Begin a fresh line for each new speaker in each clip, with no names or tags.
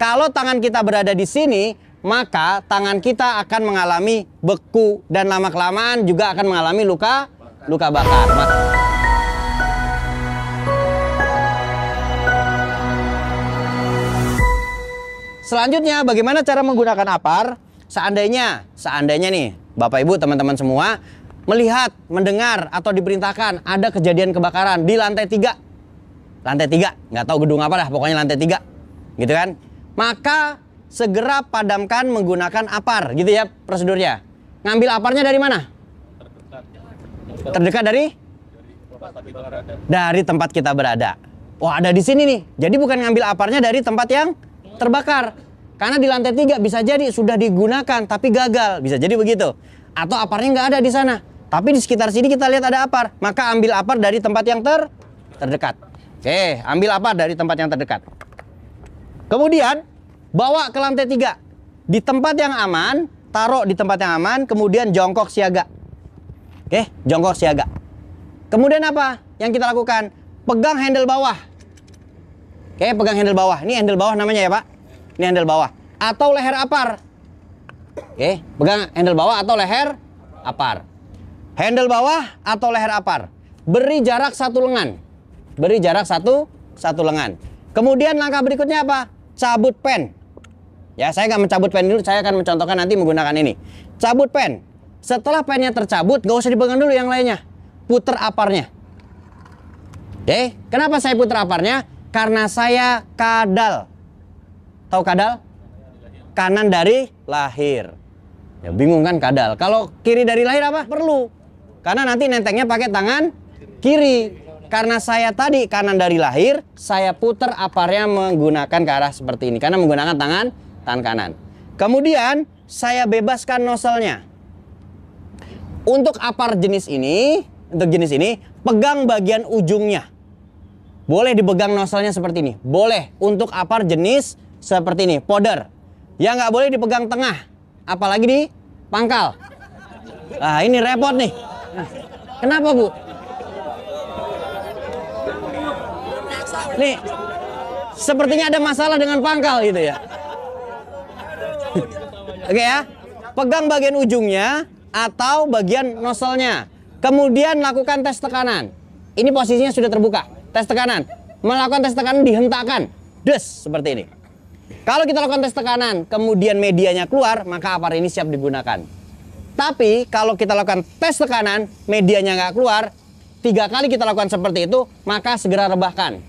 Kalau tangan kita berada di sini, maka tangan kita akan mengalami beku dan lama-kelamaan juga akan mengalami luka bakar. luka bakar. Selanjutnya, bagaimana cara menggunakan apar? Seandainya, seandainya nih, Bapak Ibu, teman-teman semua, melihat, mendengar, atau diperintahkan ada kejadian kebakaran di lantai tiga. Lantai tiga, nggak tahu gedung apa dah, pokoknya lantai tiga. Gitu kan? maka segera padamkan menggunakan apar, gitu ya prosedurnya. Ngambil aparnya dari mana? Terdekat, Terdekat dari? Dari tempat, kita berada. Wah, ada di sini nih. Jadi bukan ngambil aparnya dari tempat yang terbakar. Karena di lantai tiga bisa jadi sudah digunakan tapi gagal, bisa jadi begitu. Atau aparnya nggak ada di sana. Tapi di sekitar sini kita lihat ada apar, maka ambil apar dari tempat yang ter terdekat. Oke, ambil apar dari tempat yang terdekat. Kemudian bawa ke lantai tiga di tempat yang aman, taruh di tempat yang aman, kemudian jongkok siaga. Oke, jongkok siaga. Kemudian apa yang kita lakukan? Pegang handle bawah. Oke, pegang handle bawah. Ini handle bawah namanya ya, Pak. Ini handle bawah. Atau leher apar. Oke, pegang handle bawah atau leher apar. Handle bawah atau leher apar. Beri jarak satu lengan. Beri jarak satu satu lengan. Kemudian langkah berikutnya apa? cabut pen. Ya, saya nggak mencabut pen dulu, saya akan mencontohkan nanti menggunakan ini. Cabut pen. Setelah pennya tercabut, nggak usah dipegang dulu yang lainnya. Puter aparnya. Oke, kenapa saya puter aparnya? Karena saya kadal. Tahu kadal? Kanan dari lahir. Ya bingung kan kadal. Kalau kiri dari lahir apa? Perlu. Karena nanti nentengnya pakai tangan kiri. Karena saya tadi kanan dari lahir, saya putar aparnya menggunakan ke arah seperti ini. Karena menggunakan tangan, tangan kanan. Kemudian, saya bebaskan noselnya. Untuk apar jenis ini, untuk jenis ini, pegang bagian ujungnya. Boleh dipegang noselnya seperti ini. Boleh untuk apar jenis seperti ini, powder. Yang nggak boleh dipegang tengah, apalagi di pangkal. Ah, ini repot nih. kenapa, Bu? Nih, sepertinya ada masalah dengan pangkal gitu ya. Oke okay ya. Pegang bagian ujungnya atau bagian nozzle Kemudian lakukan tes tekanan. Ini posisinya sudah terbuka. Tes tekanan. Melakukan tes tekanan dihentakkan. Des, seperti ini. Kalau kita lakukan tes tekanan, kemudian medianya keluar, maka apar ini siap digunakan. Tapi kalau kita lakukan tes tekanan, medianya nggak keluar, tiga kali kita lakukan seperti itu, maka segera rebahkan.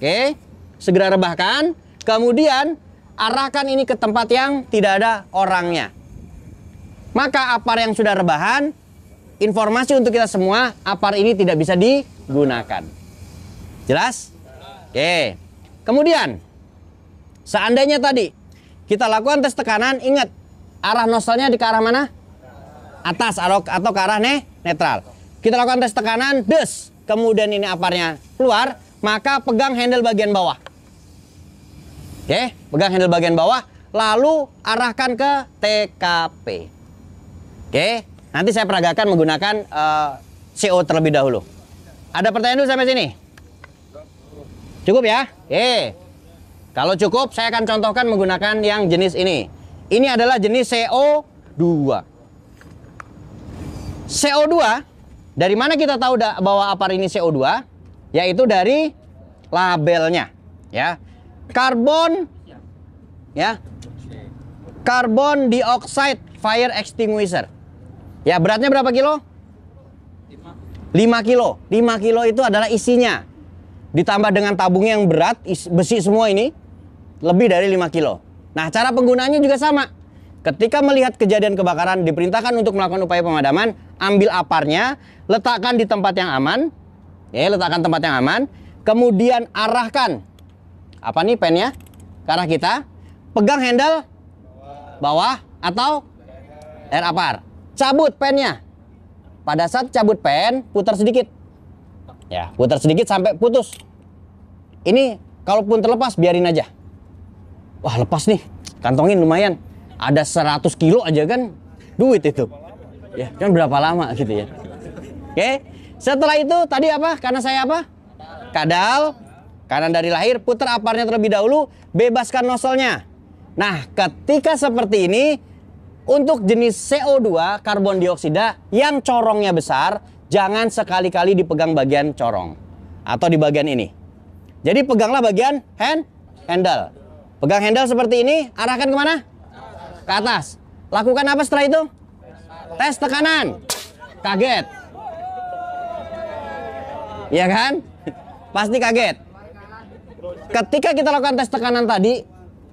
Oke, segera rebahkan. Kemudian arahkan ini ke tempat yang tidak ada orangnya. Maka apar yang sudah rebahan, informasi untuk kita semua, apar ini tidak bisa digunakan. Jelas? Oke. Kemudian, seandainya tadi kita lakukan tes tekanan, ingat arah nozzle di ke arah mana? Atas atau, ke arah netral. Kita lakukan tes tekanan, des. Kemudian ini aparnya keluar, maka pegang handle bagian bawah. Oke, pegang handle bagian bawah, lalu arahkan ke TKP. Oke, nanti saya peragakan menggunakan uh, eh, CO terlebih dahulu. Ada pertanyaan dulu sampai sini? Cukup ya? Oke. Kalau cukup, saya akan contohkan menggunakan yang jenis ini. Ini adalah jenis CO2. CO2, dari mana kita tahu bahwa apar ini CO2? yaitu dari labelnya ya. Karbon ya. Karbon dioxide fire extinguisher. Ya, beratnya berapa kilo? 5 kilo. 5 kilo itu adalah isinya. Ditambah dengan tabung yang berat, besi semua ini lebih dari 5 kilo. Nah, cara penggunaannya juga sama. Ketika melihat kejadian kebakaran, diperintahkan untuk melakukan upaya pemadaman, ambil aparnya, letakkan di tempat yang aman, Ya, letakkan tempat yang aman. Kemudian arahkan apa nih pennya ke arah kita. Pegang handle bawah atau air apar. Cabut pennya. Pada saat cabut pen, putar sedikit. Ya, putar sedikit sampai putus. Ini kalaupun terlepas biarin aja. Wah, lepas nih. Kantongin lumayan. Ada 100 kilo aja kan duit itu. Ya, kan berapa lama gitu ya. Oke. Okay? Setelah itu tadi apa? Karena saya apa? Kadal. Kanan dari lahir, putar aparnya terlebih dahulu, bebaskan nosolnya. Nah, ketika seperti ini, untuk jenis CO2 karbon dioksida yang corongnya besar, jangan sekali-kali dipegang bagian corong atau di bagian ini. Jadi peganglah bagian hand handle. Pegang handle seperti ini, arahkan kemana? Ke atas. Lakukan apa setelah itu? Tes tekanan. Kaget. Iya kan? Pasti kaget. Ketika kita lakukan tes tekanan tadi,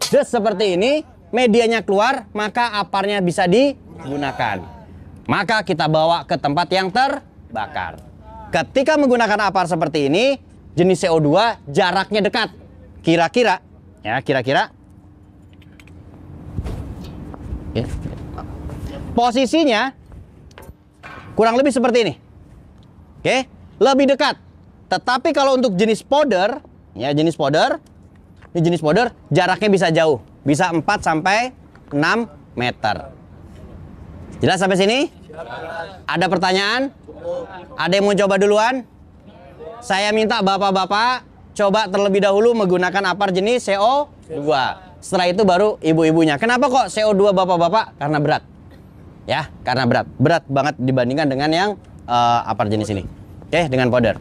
just seperti ini, medianya keluar, maka aparnya bisa digunakan. Maka kita bawa ke tempat yang terbakar. Ketika menggunakan apar seperti ini, jenis CO2 jaraknya dekat. Kira-kira, ya kira-kira. Ya. Posisinya kurang lebih seperti ini. Oke, lebih dekat tetapi kalau untuk jenis powder, ya jenis powder, ini jenis powder, jaraknya bisa jauh. Bisa 4 sampai 6 meter. Jelas sampai sini? Ada pertanyaan? Ada yang mau coba duluan? Saya minta bapak-bapak coba terlebih dahulu menggunakan apar jenis CO2. Setelah itu baru ibu-ibunya. Kenapa kok CO2 bapak-bapak? Karena berat. Ya, karena berat. Berat banget dibandingkan dengan yang uh, apar jenis ini. Oke, okay, dengan powder.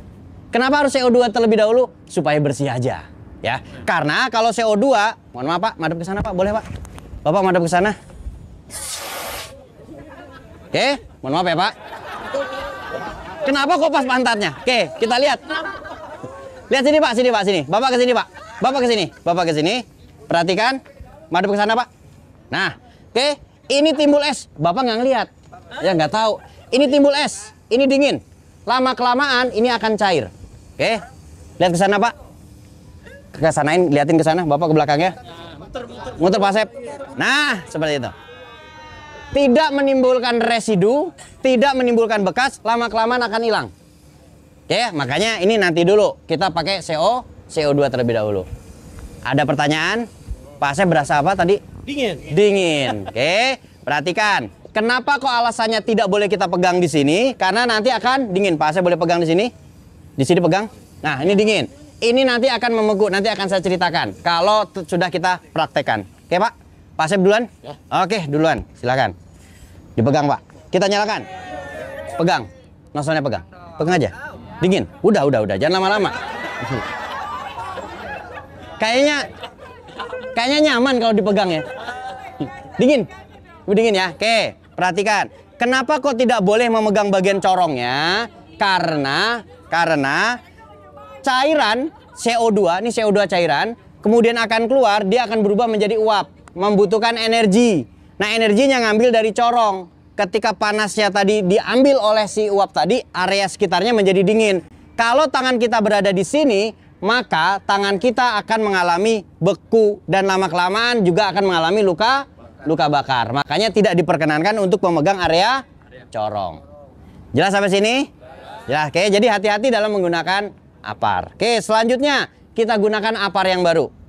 Kenapa harus CO2 terlebih dahulu? Supaya bersih aja. Ya. Karena kalau CO2, mohon maaf Pak, madep ke sana Pak, boleh Pak? Bapak madep ke sana. Oke, mohon maaf ya Pak. Kenapa kok pas pantatnya? Oke, kita lihat. Lihat sini Pak, sini Pak, sini. Bapak ke sini Pak. Bapak ke sini, Bapak ke sini. Perhatikan, madep ke sana Pak. Nah, oke, ini timbul es. Bapak nggak ngelihat. Ya nggak tahu. Ini timbul es. Ini dingin. Lama kelamaan ini akan cair. Oke. Lihat ke sana, Pak. Ke sanain, liatin ke sana, Bapak ke belakang ya. Muter Sep. Nah, seperti itu. Tidak menimbulkan residu, tidak menimbulkan bekas, lama kelamaan akan hilang. Oke, makanya ini nanti dulu kita pakai CO CO2 terlebih dahulu. Ada pertanyaan? Pak Sep berasa apa tadi? Dingin. Dingin. Oke, perhatikan. Kenapa kok alasannya tidak boleh kita pegang di sini? Karena nanti akan dingin. Pak, saya boleh pegang di sini? Di sini pegang. Nah, ini dingin. Ini nanti akan membeku. Nanti akan saya ceritakan. Kalau sudah kita praktekkan. Oke, Pak? Pak saya duluan? Ya. Oke, duluan. Silakan. Dipegang, Pak. Kita nyalakan. Pegang. nozzle pegang. Pegang aja. Dingin. Udah, udah, udah. Jangan lama-lama. Kayaknya kayaknya nyaman kalau dipegang ya. Dingin. Udah Dingin ya. Oke. Perhatikan, kenapa kok tidak boleh memegang bagian corongnya? Karena karena cairan CO2, ini CO2 cairan, kemudian akan keluar, dia akan berubah menjadi uap, membutuhkan energi. Nah, energinya ngambil dari corong. Ketika panasnya tadi diambil oleh si uap tadi, area sekitarnya menjadi dingin. Kalau tangan kita berada di sini, maka tangan kita akan mengalami beku dan lama-kelamaan juga akan mengalami luka luka bakar. Makanya tidak diperkenankan untuk memegang area corong. Jelas sampai sini? Jelas. Oke, jadi hati-hati dalam menggunakan apar. Oke, selanjutnya kita gunakan apar yang baru.